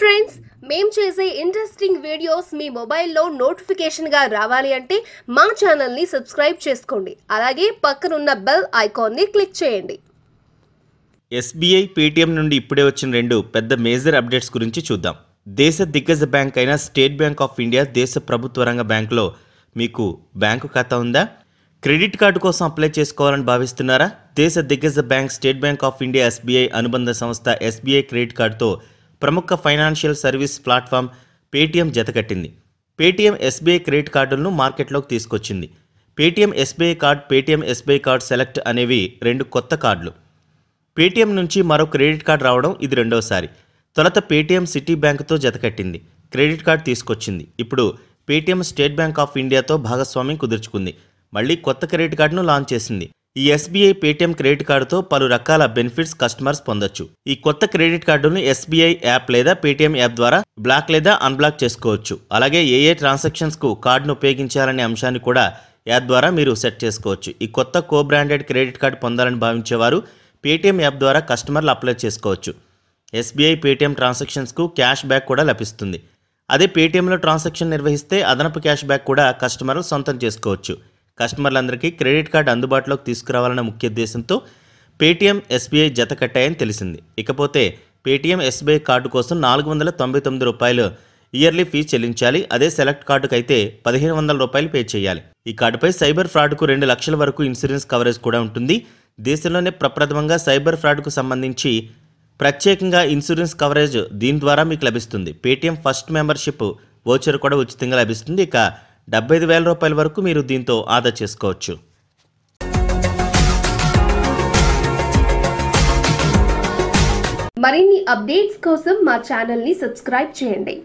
friends మేం చేసే interesting videos మీ మొబైల్లో నోటిఫికేషన్గా రావాలి అంటే మా ఛానల్ని సబ్స్క్రైబ్ చేసుకోండి అలాగే పక్కనున్న బెల్ ఐకాన్ని క్లిక్ చేయండి ఎస్బీఐ పేటీఎం నుండి ఇప్పుడే వచ్చిన రెండు పెద్ద మేజర్ అప్డేట్స్ గురించి చూద్దాం దేశ దిగ్గజ బ్యాంక్ అయిన స్టేట్ బ్యాంక్ ఆఫ్ ఇండియా దేశ ప్రభుత్వ రంగ బ్యాంకులో మీకు బ్యాంకు ఖాతా ఉందా క్రెడిట్ కార్డు కోసం అప్లై చేసుకోవాలని భావిస్తున్నారా దేశ దిగ్గజ bank State Bank of India SBI అనుబంధ సంస్థ ఎస్బీఐ క్రెడిట్ కార్డుతో ప్రముఖ ఫైనాన్షియల్ సర్వీస్ ప్లాట్ఫామ్ పేటీఎం జతకట్టింది పేటీఎం ఎస్బీఐ క్రెడిట్ కార్డులను మార్కెట్లోకి తీసుకొచ్చింది Paytm SBI card Paytm SBI card select అనేవి రెండు కొత్త కార్డులు పేటీఎం నుంచి మరో క్రెడిట్ కార్డు రావడం ఇది రెండోసారి తొలత పేటీఎం సిటీ బ్యాంకుతో జతకట్టింది క్రెడిట్ కార్డు తీసుకొచ్చింది ఇప్పుడు పేటీఎం స్టేట్ బ్యాంక్ ఆఫ్ ఇండియాతో భాగస్వామ్యం కుదుర్చుకుంది మళ్ళీ కొత్త క్రెడిట్ కార్డును లాంచ్ చేసింది ఈ ఎస్బీఐ పేటీఎం క్రెడిట్ కార్డుతో పలు రకాల బెనిఫిట్స్ కస్టమర్స్ పొందొచ్చు ఈ కొత్త క్రెడిట్ కార్డును ఎస్బీఐ యాప్ లేదా పేటీఎం యాప్ ద్వారా బ్లాక్ లేదా అన్బ్లాక్ చేసుకోవచ్చు అలాగే ఏ ఏ ట్రాన్సాక్షన్స్కు కార్డును ఉపయోగించాలనే అంశాన్ని కూడా యాప్ ద్వారా మీరు సెట్ చేసుకోవచ్చు ఈ కొత్త కో బ్రాండెడ్ క్రెడిట్ కార్డు పొందాలని భావించేవారు పేటీఎం యాప్ ద్వారా కస్టమర్లు అప్లై చేసుకోవచ్చు ఎస్బీఐ పేటీఎం ట్రాన్సాక్షన్స్కు క్యాష్ బ్యాక్ కూడా లభిస్తుంది అదే పేటీఎంలో ట్రాన్సాక్షన్ నిర్వహిస్తే అదనపు క్యాష్ బ్యాక్ కూడా కస్టమర్లు సొంతం చేసుకోవచ్చు కస్టమర్లందరికీ క్రెడిట్ కార్డు అందుబాటులోకి తీసుకురావాలన్న ముఖ్య ఉద్దేశంతో పేటీఎం ఎస్బీఐ జత కట్టాయని తెలిసింది ఇకపోతే పేటీఎం ఎస్బీఐ కార్డు కోసం నాలుగు వందల తొంభై తొమ్మిది రూపాయలు ఇయర్లీ ఫీజు చెల్లించాలి అదే సెలెక్ట్ కార్డుకు అయితే పదిహేను వందల రూపాయలు పే చేయాలి ఈ కార్డుపై సైబర్ ఫ్రాడ్కు రెండు లక్షల వరకు ఇన్సూరెన్స్ కవరేజ్ కూడా ఉంటుంది దేశంలోనే ప్రప్రథమంగా సైబర్ ఫ్రాడ్కు సంబంధించి ప్రత్యేకంగా ఇన్సూరెన్స్ కవరేజ్ దీని ద్వారా మీకు లభిస్తుంది పేటీఎం ఫస్ట్ మెంబర్షిప్ ఓచర్ కూడా ఉచితంగా లభిస్తుంది ఇక డెబ్బై ఐదు వేల రూపాయల వరకు మీరు దీంతో ఆదా చేసుకోవచ్చు మరిన్ని అప్డేట్స్ కోసం మా ఛానల్ని సబ్స్క్రైబ్ చేయండి